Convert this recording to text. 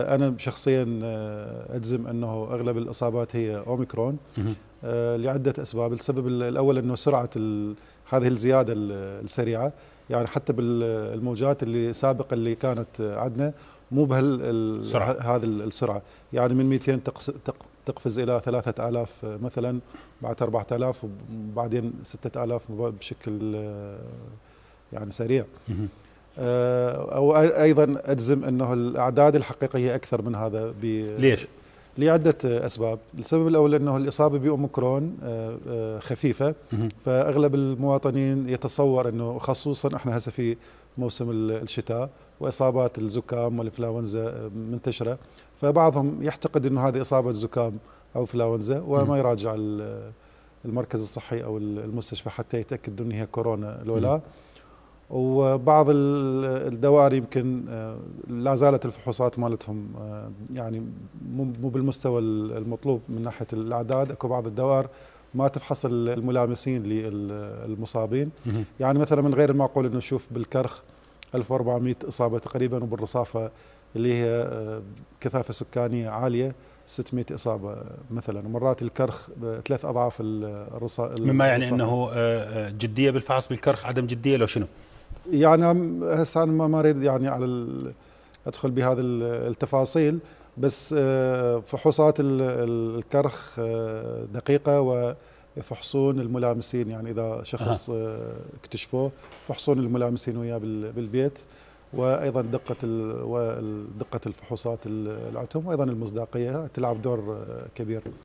أنا شخصيا آه، أجزم أنه أغلب الإصابات هي أوميكرون آه، لعدة أسباب السبب الأول أنه سرعة هذه الزيادة السريعة يعني حتى بالموجات اللي سابقه اللي كانت عندنا مو بهال هذه السرعة يعني من 200 تقفز إلى 3000 مثلا بعد 4000 وبعدين 6000 بشكل آه، يعني سريع آه، او ايضا اجزم انه الاعداد الحقيقيه اكثر من هذا ب ليش؟ لعدة أسباب السبب الأول أنه الإصابة بأوميكرون آه، آه، خفيفة فأغلب المواطنين يتصور أنه خصوصا إحنا هسه في موسم الشتاء وإصابات الزكام والإنفلونزا منتشرة فبعضهم يعتقد أنه هذه إصابة زكام أو إنفلونزا وما يراجع المركز الصحي أو المستشفى حتى يتأكد أن هي كورونا لو لا وبعض الدوائر يمكن آه، لا زالت الفحوصات مالتهم آه، يعني مو بالمستوى المطلوب من ناحيه الاعداد اكو بعض الدوائر ما تفحص الملامسين للمصابين يعني مثلا من غير المعقول انه نشوف بالكرخ 1400 اصابه تقريبا وبالرصافه اللي هي آه، كثافه سكانيه عاليه 600 اصابه مثلا ومرات الكرخ ثلاث اضعاف الرصا مما يعني الرصافة. انه جديه بالفحص بالكرخ عدم جديه لو شنو؟ يعني هسه انا ما اريد يعني على ادخل بهذه التفاصيل بس آه، فحوصات الكرخ آه، دقيقه ويفحصون الملامسين يعني اذا شخص آه، اكتشفوه فحصون الملامسين وياه بالبيت وايضا دقه دقه الفحوصات العتم وايضا المصداقيه تلعب دور كبير